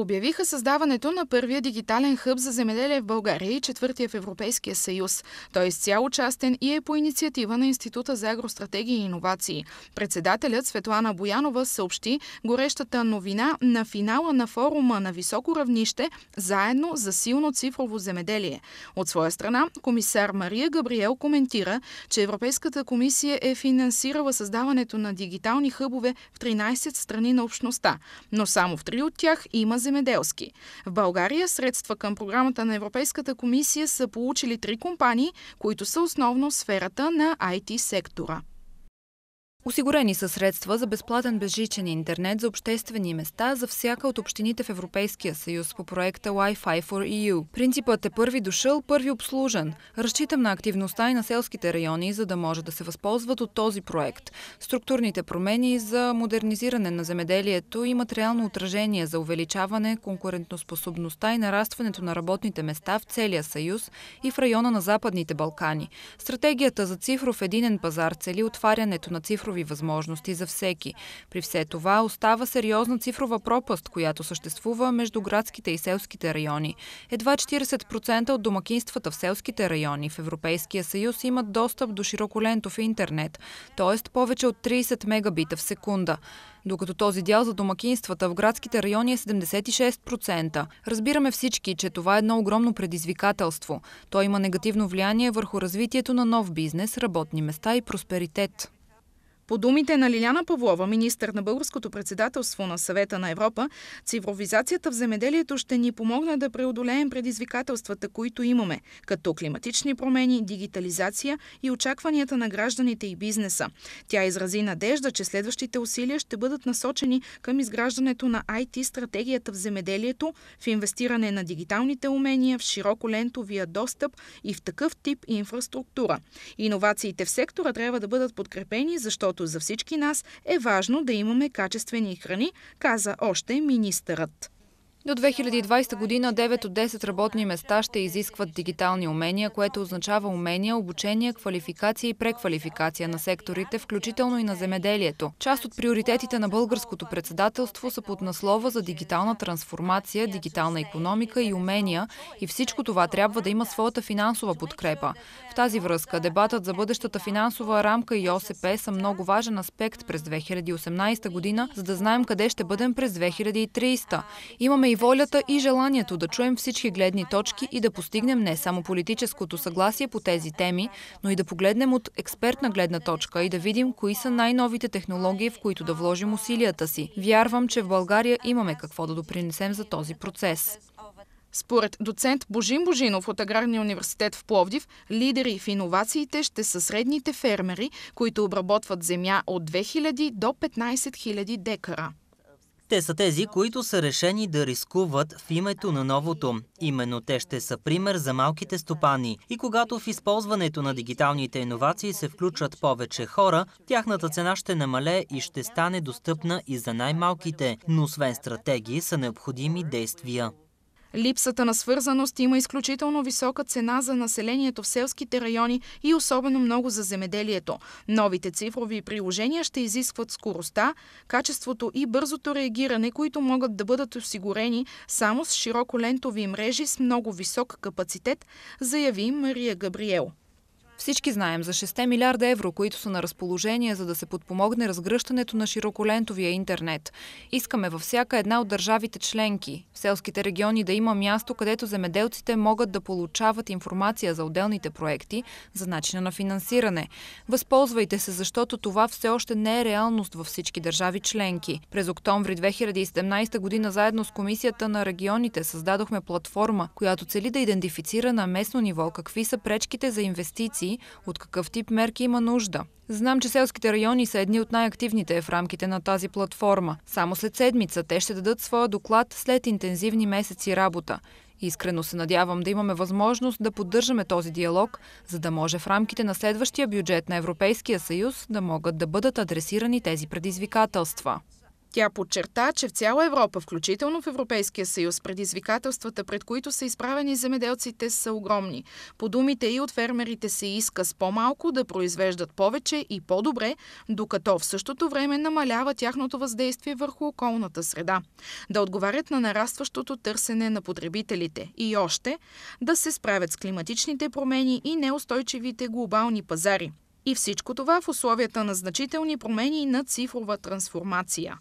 обявиха създаването на първия дигитален хъб за земеделие в България и четвъртия в Европейския съюз. Той е изцяло частен и е по инициатива на Института за агростратегии и иновации. Председателят Светлана Боянова съобщи горещата новина на финала на форума на високо равнище заедно за силно цифрово земеделие. От своя страна, комисар Мария Габриел коментира, че Европейската комисия е финансирала създаването на дигитални хъбове в 13 страни на общността, но само в три от тях има земеделие земеделски. В България средства към програмата на Европейската комисия са получили три компании, които са основно в сферата на IT сектора. Осигурени са средства за безплатен безжичен интернет за обществени места за всяка от общините в Европейския съюз по проекта Wi-Fi for EU. Принципът е първи дошъл, първи обслужен. Разчитам на активността и на селските райони, за да може да се възползват от този проект. Структурните промени за модернизиране на земеделието имат реално отражение за увеличаване конкурентоспособността и нарастването на работните места в целия съюз и в района на Западните Балкани. Стратегията за цифров единен пазар цели отварянето на цифрови нови възможности за всеки. При все това остава сериозна цифрова пропаст, която съществува между градските и селските райони. Едва 40% от домакинствата в селските райони в Европейския съюз имат достъп до широколентов интернет, т.е. повече от 30 мегабита в секунда докато този дял за домакинствата в градските райони е 76%. Разбираме всички, че това е едно огромно предизвикателство. То има негативно влияние върху развитието на нов бизнес, работни места и просперитет. По думите на Лиляна Павлова, министър на българското председателство на съвета на Европа, цифровизацията в земеделието ще ни помогне да преодолеем предизвикателствата, които имаме, като климатични промени, дигитализация и очакванията на гражданите и бизнеса. Тя изрази надежда, че следващите усилия ще бъдат насочени към изграждането на IT стратегията в земеделието, в инвестиране на дигиталните умения, в широко лентовия достъп и в такъв тип инфраструктура. Иновациите в сектора трябва да бъдат подкрепени, защото защото за всички нас е важно да имаме качествени храни, каза още министърът. До 2020 година 9 от 10 работни места ще изискват дигитални умения, което означава умения, обучение, квалификация и преквалификация на секторите, включително и на земеделието. Част от приоритетите на българското председателство са под наслова за дигитална трансформация, дигитална економика и умения и всичко това трябва да има своята финансова подкрепа. В тази връзка дебатът за бъдещата финансова рамка и ОСП са много важен аспект през 2018 година, за да знаем къде ще бъдем през 2030. Имаме и волята и желанието да чуем всички гледни точки и да постигнем не само политическото съгласие по тези теми, но и да погледнем от експертна гледна точка и да видим кои са най-новите технологии, в които да вложим усилията си. Вярвам, че в България имаме какво да допринесем за този процес. Според доцент Божин Божинов от Аграрния университет в Пловдив, лидери в иновациите ще са средните фермери, които обработват земя от 2000 до 15 000 декара. Те са тези, които са решени да рискуват в името на новото. Именно те ще са пример за малките стопани. И когато в използването на дигиталните иновации се включат повече хора, тяхната цена ще намале и ще стане достъпна и за най-малките. Но освен стратегии са необходими действия. Липсата на свързаност има изключително висока цена за населението в селските райони и особено много за земеделието. Новите цифрови приложения ще изискват скоростта, качеството и бързото реагиране, които могат да бъдат осигурени само с широколентови мрежи с много висок капацитет, заяви Мария Габриел. Всички знаем за 6 милиарда евро, които са на разположение, за да се подпомогне разгръщането на широколентовия интернет. Искаме във всяка една от държавите членки, в селските региони да има място, където земеделците могат да получават информация за отделните проекти, за начина на финансиране. Възползвайте се, защото това все още не е реалност във всички държави членки. През октомври 2017 година заедно с Комисията на регионите създадохме платформа, която цели да идентифицира на местно ниво какви са пречките за инвестиции си от какъв тип мерки има нужда. Знам, че селските райони са едни от най-активните в рамките на тази платформа. Само след седмица те ще дадат своя доклад след интензивни месеци работа. Искрено се надявам да имаме възможност да поддържаме този диалог, за да може в рамките на следващия бюджет на Европейския съюз да могат да бъдат адресирани тези предизвикателства. Тя подчерта, че в цяла Европа, включително в Европейския съюз, предизвикателствата, пред които са изправени земеделците, са огромни. По думите и от фермерите се иска с по-малко да произвеждат повече и по-добре, докато в същото време намалява тяхното въздействие върху околната среда. Да отговарят на нарастващото търсене на потребителите и още да се справят с климатичните промени и неустойчивите глобални пазари. И всичко това в условията на значителни промени на цифрова трансформация.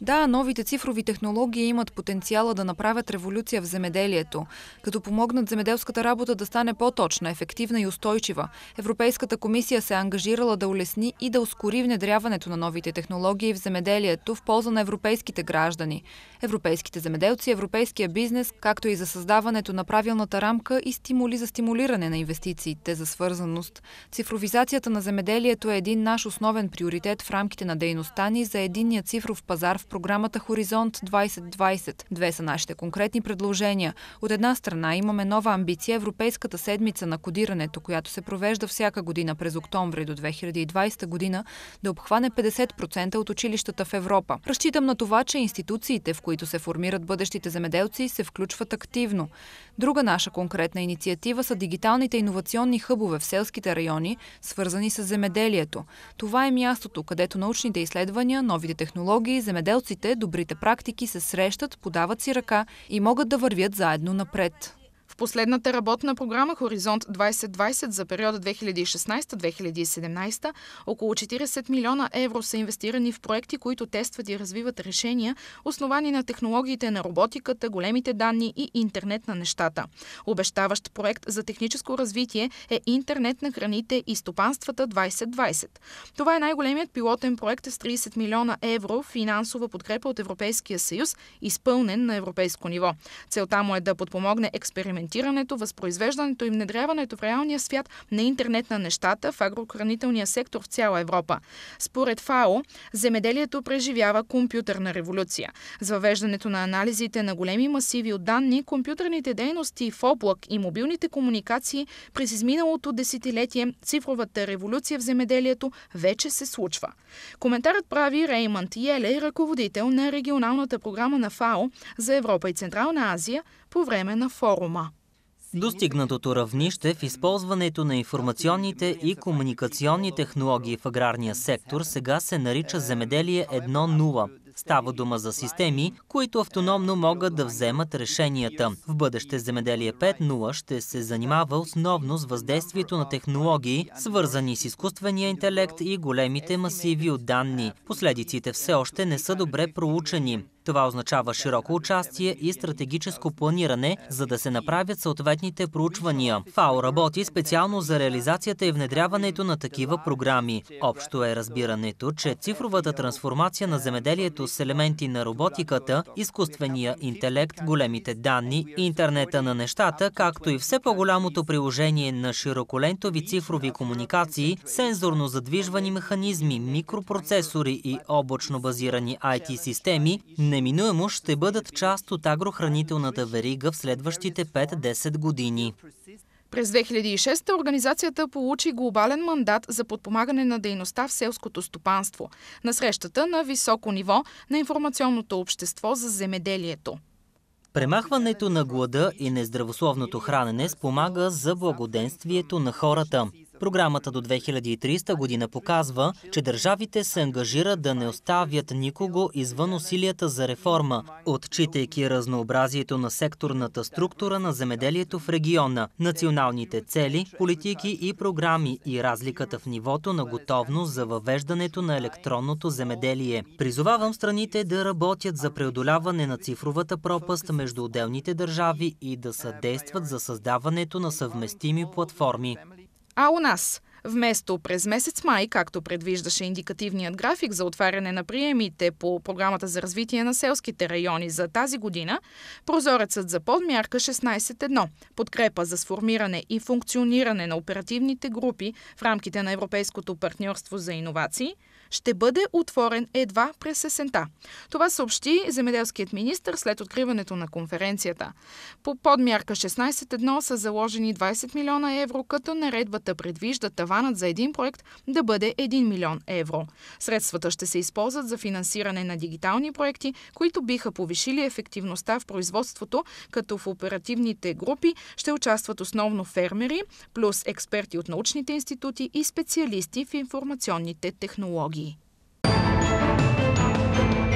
Да, новите цифрови технологии имат потенциала да направят революция в земеделието, като помогнат земеделската работа да стане по-точна, ефективна и устойчива. Европейската комисия се е ангажирала да улесни и да ускори внедряването на новите технологии в земеделието в полза на европейските граждани, европейските земеделци, европейския бизнес, както и за създаването на правилната рамка и стимули за стимулиране на инвестициите за свързаност. Цифровизацията на земеделието е един наш основен приоритет в рамките на дейността ни за единния цифров пазар в програмата Хоризонт 2020. Две са нашите конкретни предложения. От една страна имаме нова амбиция Европейската седмица на кодирането, която се провежда всяка година през октомври до 2020 година, да обхване 50% от училищата в Европа. Разчитам на това, че институциите, в които се формират бъдещите земеделци, се включват активно. Друга наша конкретна инициатива са дигиталните иновационни хъбове в селските райони, свързани с земеделието. Това е мястото, където научните изследвания, новите технологии, земеделците, Земеделците, добрите практики се срещат, подават си ръка и могат да вървят заедно напред. В последната работна програма Хоризонт 2020 за периода 2016-2017 около 40 милиона евро са инвестирани в проекти, които тестват и развиват решения, основани на технологиите на роботиката, големите данни и интернет на нещата. Обещаващ проект за техническо развитие е Интернет на храните и стопанствата 2020. Това е най-големият пилотен проект с 30 милиона евро финансова подкрепа от Европейския съюз, изпълнен на европейско ниво. Целта му е да подпомогне експериментите имплементирането, възпроизвеждането и внедряването в реалния свят на интернет на нещата в агрохранителния сектор в цяла Европа. Според ФАО, земеделието преживява компютърна революция. С въвеждането на анализите на големи масиви от данни, компютърните дейности в облак и мобилните комуникации през изминалото десетилетие цифровата революция в земеделието вече се случва. Коментарът прави Реймонд Йеле, ръководител на регионалната програма на ФАО за Европа и Централна Азия по време на форума. Достигнатото равнище в използването на информационните и комуникационни технологии в аграрния сектор сега се нарича земеделие 1.0. Става дума за системи, които автономно могат да вземат решенията. В бъдеще Земеделие 5.0 ще се занимава основно с въздействието на технологии, свързани с изкуствения интелект и големите масиви от данни. Последиците все още не са добре проучени. Това означава широко участие и стратегическо планиране, за да се направят съответните проучвания. ФАО работи специално за реализацията и внедряването на такива програми. Общо е разбирането, че цифровата трансформация на земеделието с елементи на роботиката, изкуствения интелект, големите данни, интернета на нещата, както и все по-голямото приложение на широколентови цифрови комуникации, сензорно задвижвани механизми, микропроцесори и облачно базирани IT-системи не неминуемо ще бъдат част от агрохранителната верига в следващите 5-10 години. През 2006 организацията получи глобален мандат за подпомагане на дейността в селското стопанство на срещата на високо ниво на информационното общество за земеделието. Премахването на глада и нездравословното хранене спомага за благоденствието на хората. Програмата до 2030 година показва, че държавите се ангажират да не оставят никого извън усилията за реформа, отчитайки разнообразието на секторната структура на земеделието в региона, националните цели, политики и програми и разликата в нивото на готовност за въвеждането на електронното земеделие. Призовавам страните да работят за преодоляване на цифровата пропаст между отделните държави и да съдействат за създаването на съвместими платформи. А у нас – Вместо през месец май, както предвиждаше индикативният график за отваряне на приемите по програмата за развитие на селските райони за тази година, прозорецът за подмярка 16.1 подкрепа за сформиране и функциониране на оперативните групи в рамките на Европейското партньорство за иновации ще бъде отворен едва през есента. Това съобщи земеделският министр след откриването на конференцията. По подмярка 16.1 са заложени 20 милиона евро, като наредбата предвижда таванът за един проект да бъде 1 милион евро. Средствата ще се използват за финансиране на дигитални проекти, които биха повишили ефективността в производството, като в оперативните групи ще участват основно фермери, плюс експерти от научните институти и специалисти в информационните технологии. Thank you.